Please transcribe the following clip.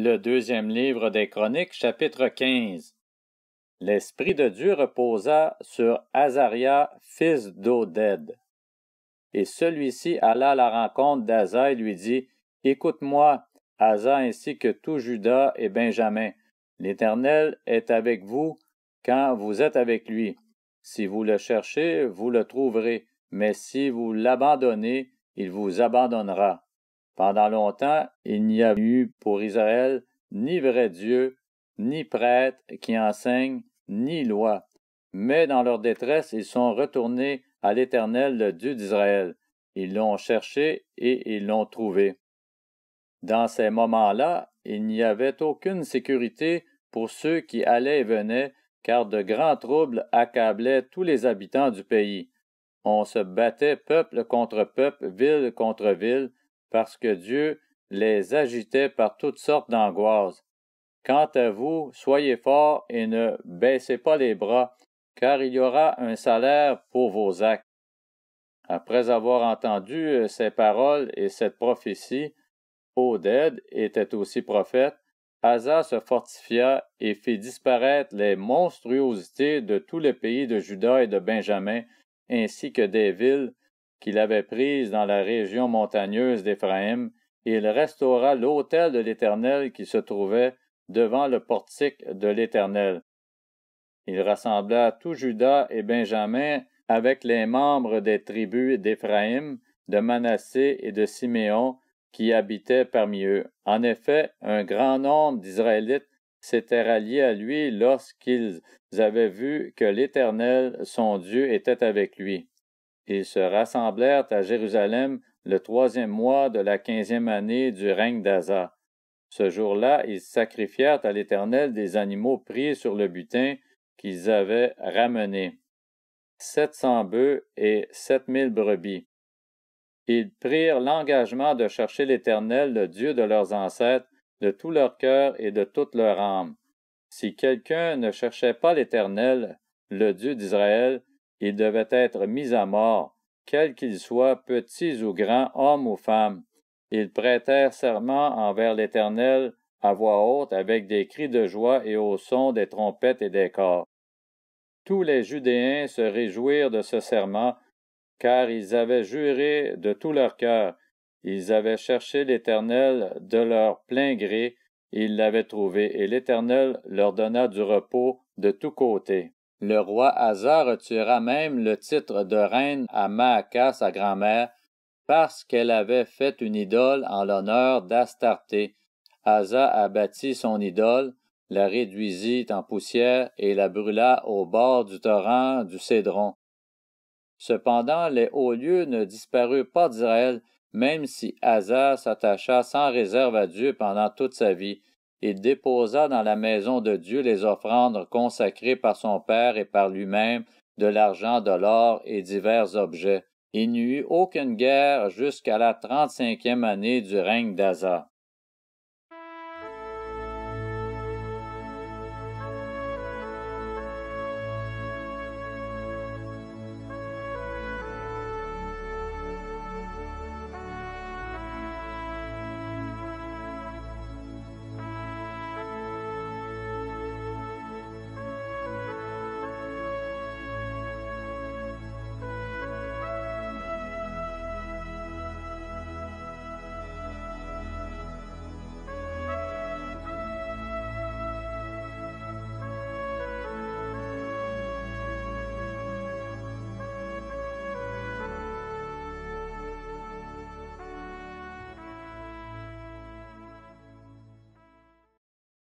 Le deuxième livre des Chroniques, chapitre 15. L'Esprit de Dieu reposa sur Azaria, fils d'Oded. Et celui-ci alla à la rencontre d'Aza et lui dit Écoute-moi, Asa ainsi que tout Judas et Benjamin. L'Éternel est avec vous quand vous êtes avec lui. Si vous le cherchez, vous le trouverez, mais si vous l'abandonnez, il vous abandonnera. Pendant longtemps, il n'y a eu pour Israël ni vrai Dieu, ni prêtre qui enseigne, ni loi. Mais dans leur détresse, ils sont retournés à l'Éternel, le Dieu d'Israël. Ils l'ont cherché et ils l'ont trouvé. Dans ces moments-là, il n'y avait aucune sécurité pour ceux qui allaient et venaient, car de grands troubles accablaient tous les habitants du pays. On se battait peuple contre peuple, ville contre ville, parce que Dieu les agitait par toutes sortes d'angoisses. Quant à vous, soyez forts et ne baissez pas les bras, car il y aura un salaire pour vos actes. Après avoir entendu euh, ces paroles et cette prophétie, Oded était aussi prophète, Asa se fortifia et fit disparaître les monstruosités de tous les pays de Juda et de Benjamin, ainsi que des villes, qu'il avait prise dans la région montagneuse d'Éphraïm, et il restaura l'autel de l'Éternel qui se trouvait devant le portique de l'Éternel. Il rassembla tout Judas et Benjamin avec les membres des tribus d'Éphraïm, de Manassé et de Siméon qui habitaient parmi eux. En effet, un grand nombre d'Israélites s'étaient ralliés à lui lorsqu'ils avaient vu que l'Éternel, son Dieu, était avec lui. Ils se rassemblèrent à Jérusalem le troisième mois de la quinzième année du règne d'Aza. Ce jour-là, ils sacrifièrent à l'Éternel des animaux pris sur le butin qu'ils avaient ramenés. sept cents bœufs et sept mille brebis. Ils prirent l'engagement de chercher l'Éternel, le Dieu de leurs ancêtres, de tout leur cœur et de toute leur âme. Si quelqu'un ne cherchait pas l'Éternel, le Dieu d'Israël, ils devaient être mis à mort, quels qu'ils soient, petits ou grands, hommes ou femmes. Ils prêtèrent serment envers l'Éternel à voix haute avec des cris de joie et au son des trompettes et des corps. Tous les Judéens se réjouirent de ce serment, car ils avaient juré de tout leur cœur. Ils avaient cherché l'Éternel de leur plein gré, ils l'avaient trouvé, et l'Éternel leur donna du repos de tous côtés. Le roi Asa retira même le titre de reine à Maaka, sa grand-mère, parce qu'elle avait fait une idole en l'honneur d'Astarté. Asa abattit son idole, la réduisit en poussière et la brûla au bord du torrent du Cédron. Cependant, les hauts lieux ne disparurent pas d'Israël, même si Asa s'attacha sans réserve à Dieu pendant toute sa vie il déposa dans la maison de Dieu les offrandes consacrées par son Père et par lui-même, de l'argent, de l'or et divers objets. Il n'y eut aucune guerre jusqu'à la trente-cinquième année du règne d'Aza.